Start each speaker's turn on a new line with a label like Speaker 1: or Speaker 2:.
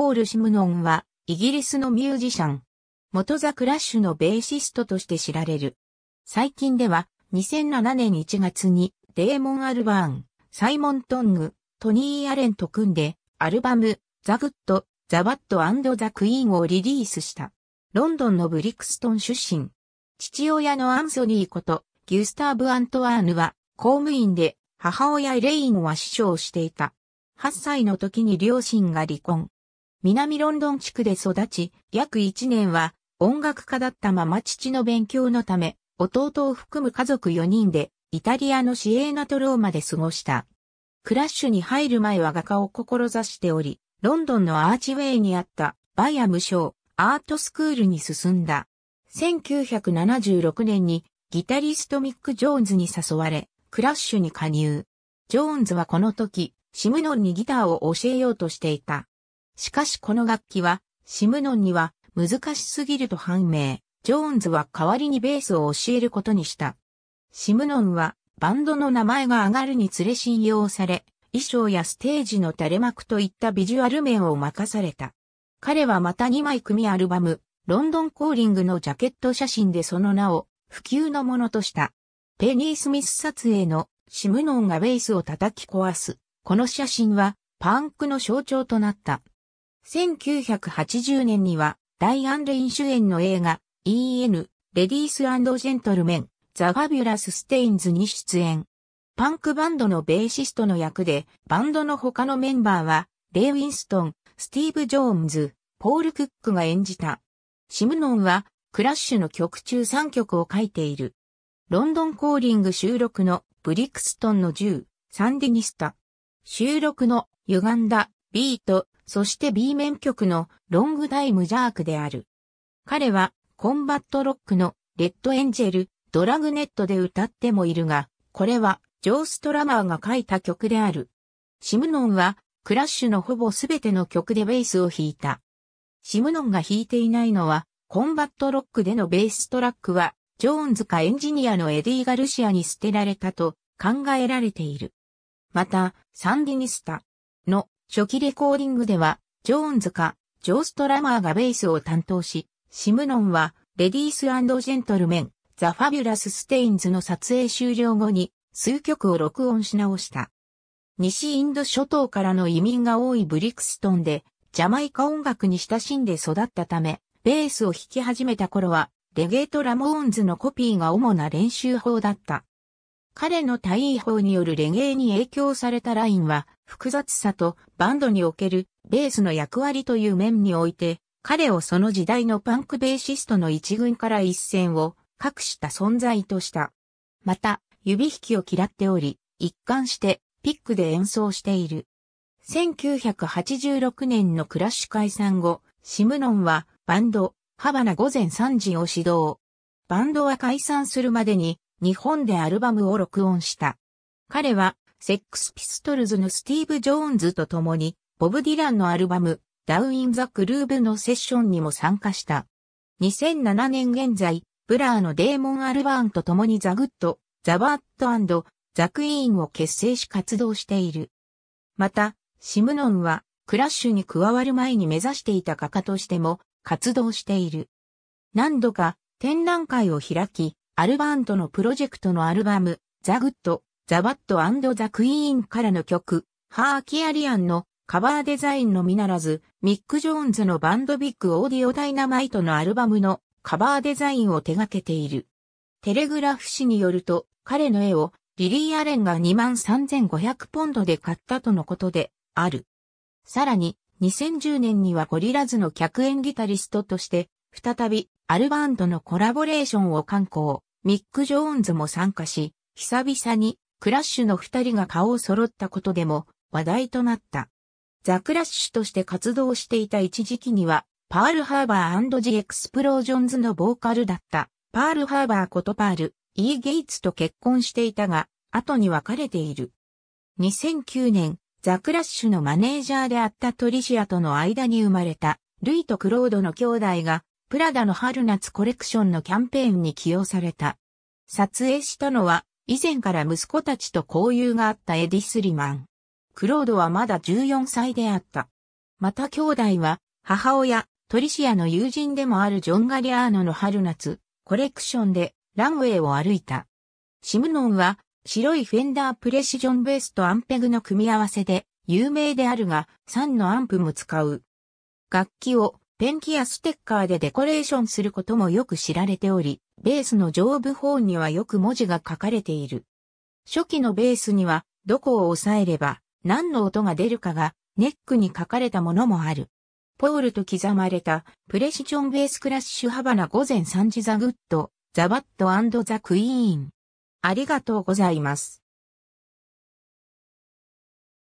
Speaker 1: ポール・シムノンは、イギリスのミュージシャン。元ザ・クラッシュのベーシストとして知られる。最近では、2007年1月に、デーモン・アルバーン、サイモン・トング、トニー・アレンと組んで、アルバム、ザ・グッド、ザ・バッドザ・クイーンをリリースした。ロンドンのブリクストン出身。父親のアンソニーこと、ギュスターブ・アントワーヌは、公務員で、母親レインは師匠していた。8歳の時に両親が離婚。南ロンドン地区で育ち、約1年は音楽家だったまま父の勉強のため、弟を含む家族4人で、イタリアのシエーナトローマで過ごした。クラッシュに入る前は画家を志しており、ロンドンのアーチウェイにあったバイア無償アートスクールに進んだ。1976年にギタリストミック・ジョーンズに誘われ、クラッシュに加入。ジョーンズはこの時、シムノンにギターを教えようとしていた。しかしこの楽器は、シムノンには難しすぎると判明。ジョーンズは代わりにベースを教えることにした。シムノンはバンドの名前が上がるにつれ信用され、衣装やステージの垂れ幕といったビジュアル面を任された。彼はまた2枚組アルバム、ロンドンコーリングのジャケット写真でその名を普及のものとした。ペニー・スミス撮影のシムノンがベースを叩き壊す。この写真はパンクの象徴となった。1980年には、ダイアン・レイン主演の映画、E.N. レディースジェントルメン、ザ・ファビュラス・ステインズに出演。パンクバンドのベーシストの役で、バンドの他のメンバーは、レイ・ウィンストン、スティーブ・ジョーンズ、ポール・クックが演じた。シムノンは、クラッシュの曲中3曲を書いている。ロンドンコーリング収録のブリクストンの銃、サンディニスタ。収録の歪んだ、ビート、そして B 面曲のロングタイムジャークである。彼はコンバットロックのレッドエンジェル、ドラグネットで歌ってもいるが、これはジョー・ストラマーが書いた曲である。シムノンはクラッシュのほぼすべての曲でベースを弾いた。シムノンが弾いていないのは、コンバットロックでのベーストラックは、ジョーンズかエンジニアのエディ・ガルシアに捨てられたと考えられている。また、サンディニスタの初期レコーディングでは、ジョーンズか、ジョーストラマーがベースを担当し、シムノンは、レディースジェントルメン、ザ・ファビュラス・ステインズの撮影終了後に、数曲を録音し直した。西インド諸島からの移民が多いブリクストンで、ジャマイカ音楽に親しんで育ったため、ベースを弾き始めた頃は、レゲート・ラモーンズのコピーが主な練習法だった。彼の対位法によるレゲエに影響されたラインは、複雑さとバンドにおけるベースの役割という面において、彼をその時代のパンクベーシストの一軍から一線を隠した存在とした。また、指引きを嫌っており、一貫してピックで演奏している。1986年のクラッシュ解散後、シムノンはバンド、ハバナ午前3時を指導。バンドは解散するまでに日本でアルバムを録音した。彼はセックスピストルズのスティーブ・ジョーンズと共に、ボブ・ディランのアルバム、ダウイン・ザ・クルーブのセッションにも参加した。2007年現在、ブラーのデーモン・アルバーンと共にザ・グッド、ザ・バットザ・クイーンを結成し活動している。また、シムノンは、クラッシュに加わる前に目指していた画家としても活動している。何度か展覧会を開き、アルバーンとのプロジェクトのアルバム、ザ・グッド、ザ・バットザ・クイーンからの曲、ハー・キアリアンのカバーデザインのみならず、ミック・ジョーンズのバンドビッグ・オーディオ・ダイナマイトのアルバムのカバーデザインを手掛けている。テレグラフ誌によると、彼の絵をリリー・アレンが23,500ポンドで買ったとのことである。さらに、2010年にはゴリラズの客演ギタリストとして、再びアルバンドのコラボレーションを刊行、ミック・ジョーンズも参加し、久々にクラッシュの二人が顔を揃ったことでも話題となった。ザ・クラッシュとして活動していた一時期には、パールハーバージ・エクスプロージョンズのボーカルだった、パールハーバーことパール、イー・ゲイツと結婚していたが、後に別れている。2009年、ザ・クラッシュのマネージャーであったトリシアとの間に生まれた、ルイとクロードの兄弟が、プラダの春夏コレクションのキャンペーンに起用された。撮影したのは、以前から息子たちと交友があったエディ・スリマン。クロードはまだ14歳であった。また兄弟は、母親、トリシアの友人でもあるジョン・ガリアーノの春夏、コレクションでランウェイを歩いた。シムノンは、白いフェンダープレシジョンベースとアンペグの組み合わせで、有名であるが、3のアンプも使う。楽器をペンキやステッカーでデコレーションすることもよく知られており、ベースの上部方にはよく文字が書かれている。初期のベースには、どこを押さえれば、何の音が出るかが、ネックに書かれたものもある。ポールと刻まれた、プレシジョンベースクラッシュハバナ午前3時ザグッド、ザバットザクイーン。ありがとうございます。